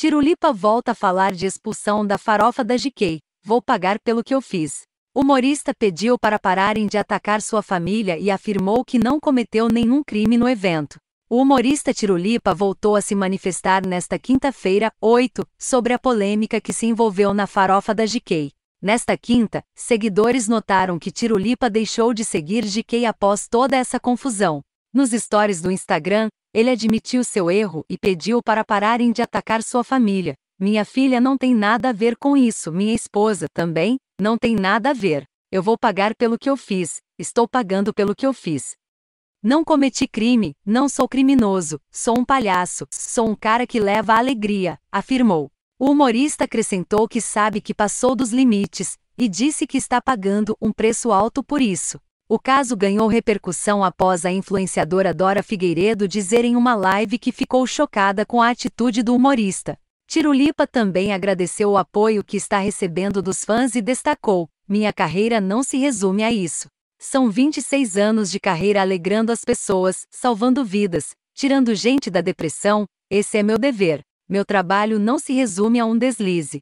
Tirulipa volta a falar de expulsão da farofa da GK. Vou pagar pelo que eu fiz. Humorista pediu para pararem de atacar sua família e afirmou que não cometeu nenhum crime no evento. O humorista Tirulipa voltou a se manifestar nesta quinta-feira, 8, sobre a polêmica que se envolveu na farofa da GK. Nesta quinta, seguidores notaram que Tirulipa deixou de seguir GK após toda essa confusão. Nos stories do Instagram, ele admitiu seu erro e pediu para pararem de atacar sua família. Minha filha não tem nada a ver com isso, minha esposa também não tem nada a ver. Eu vou pagar pelo que eu fiz, estou pagando pelo que eu fiz. Não cometi crime, não sou criminoso, sou um palhaço, sou um cara que leva alegria, afirmou. O humorista acrescentou que sabe que passou dos limites e disse que está pagando um preço alto por isso. O caso ganhou repercussão após a influenciadora Dora Figueiredo dizer em uma live que ficou chocada com a atitude do humorista. Tirulipa também agradeceu o apoio que está recebendo dos fãs e destacou: Minha carreira não se resume a isso. São 26 anos de carreira alegrando as pessoas, salvando vidas, tirando gente da depressão, esse é meu dever. Meu trabalho não se resume a um deslize.